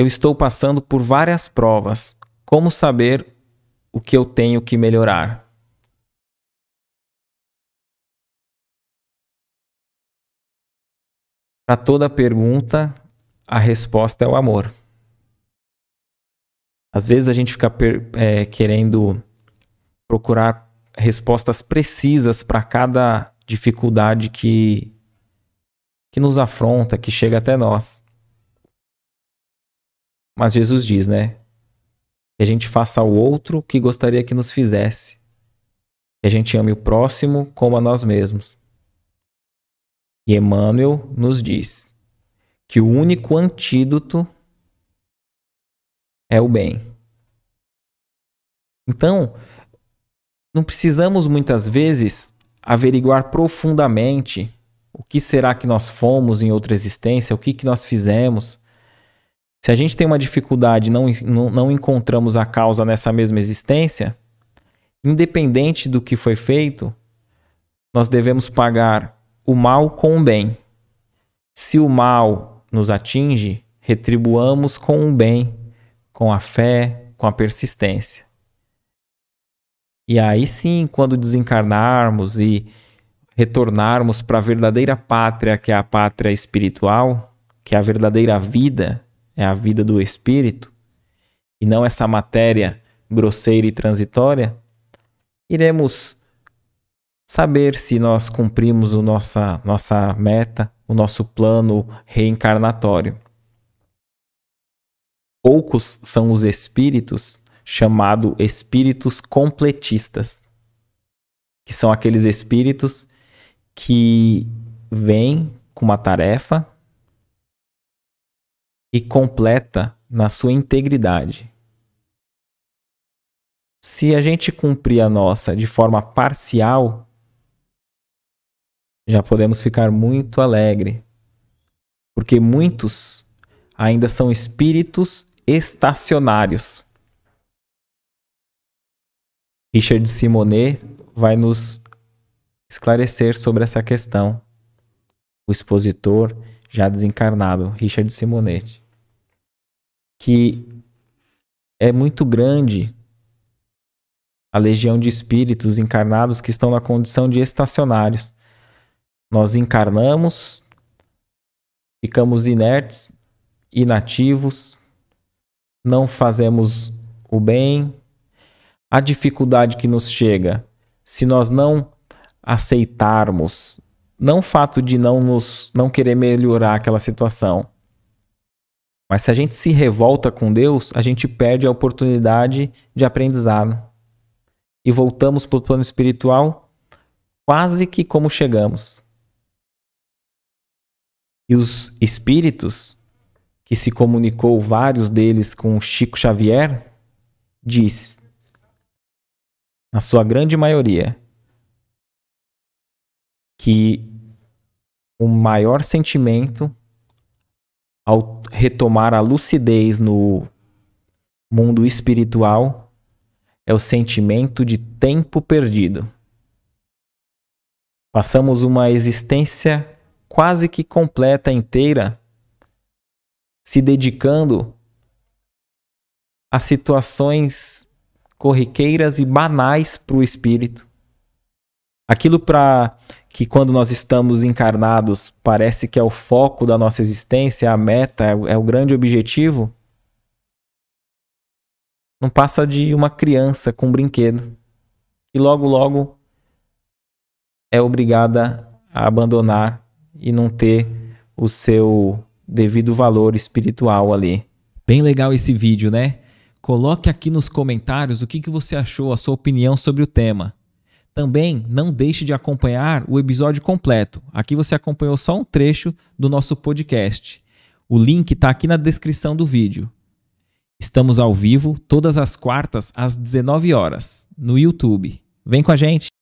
Eu estou passando por várias provas. Como saber o que eu tenho que melhorar? Para toda pergunta, a resposta é o amor. Às vezes a gente fica é, querendo procurar respostas precisas para cada dificuldade que, que nos afronta, que chega até nós. Mas Jesus diz, né? Que a gente faça ao outro o que gostaria que nos fizesse. Que a gente ame o próximo como a nós mesmos. E Emmanuel nos diz que o único antídoto é o bem. Então, não precisamos muitas vezes averiguar profundamente o que será que nós fomos em outra existência, o que, que nós fizemos. Se a gente tem uma dificuldade e não, não, não encontramos a causa nessa mesma existência, independente do que foi feito, nós devemos pagar o mal com o bem. Se o mal nos atinge, retribuamos com o bem, com a fé, com a persistência. E aí sim, quando desencarnarmos e retornarmos para a verdadeira pátria, que é a pátria espiritual, que é a verdadeira vida, é a vida do espírito, e não essa matéria grosseira e transitória, iremos saber se nós cumprimos o nossa, nossa meta, o nosso plano reencarnatório. Poucos são os espíritos chamado espíritos completistas, que são aqueles espíritos que vêm com uma tarefa, e completa na sua integridade. Se a gente cumprir a nossa de forma parcial, já podemos ficar muito alegre, porque muitos ainda são espíritos estacionários. Richard Simonet vai nos esclarecer sobre essa questão. O expositor já desencarnado, Richard Simonetti, que é muito grande a legião de espíritos encarnados que estão na condição de estacionários. Nós encarnamos, ficamos inertes, inativos, não fazemos o bem. A dificuldade que nos chega, se nós não aceitarmos não o fato de não nos não querer melhorar aquela situação. Mas se a gente se revolta com Deus, a gente perde a oportunidade de aprendizado. E voltamos para o plano espiritual quase que como chegamos. E os espíritos, que se comunicou vários deles com Chico Xavier, diz, na sua grande maioria, que o maior sentimento ao retomar a lucidez no mundo espiritual é o sentimento de tempo perdido. Passamos uma existência quase que completa inteira se dedicando a situações corriqueiras e banais para o espírito, Aquilo para que quando nós estamos encarnados parece que é o foco da nossa existência, é a meta, é, é o grande objetivo, não passa de uma criança com um brinquedo e logo logo é obrigada a abandonar e não ter o seu devido valor espiritual ali. Bem legal esse vídeo, né? Coloque aqui nos comentários o que, que você achou, a sua opinião sobre o tema. Também não deixe de acompanhar o episódio completo. Aqui você acompanhou só um trecho do nosso podcast. O link está aqui na descrição do vídeo. Estamos ao vivo todas as quartas às 19 horas no YouTube. Vem com a gente!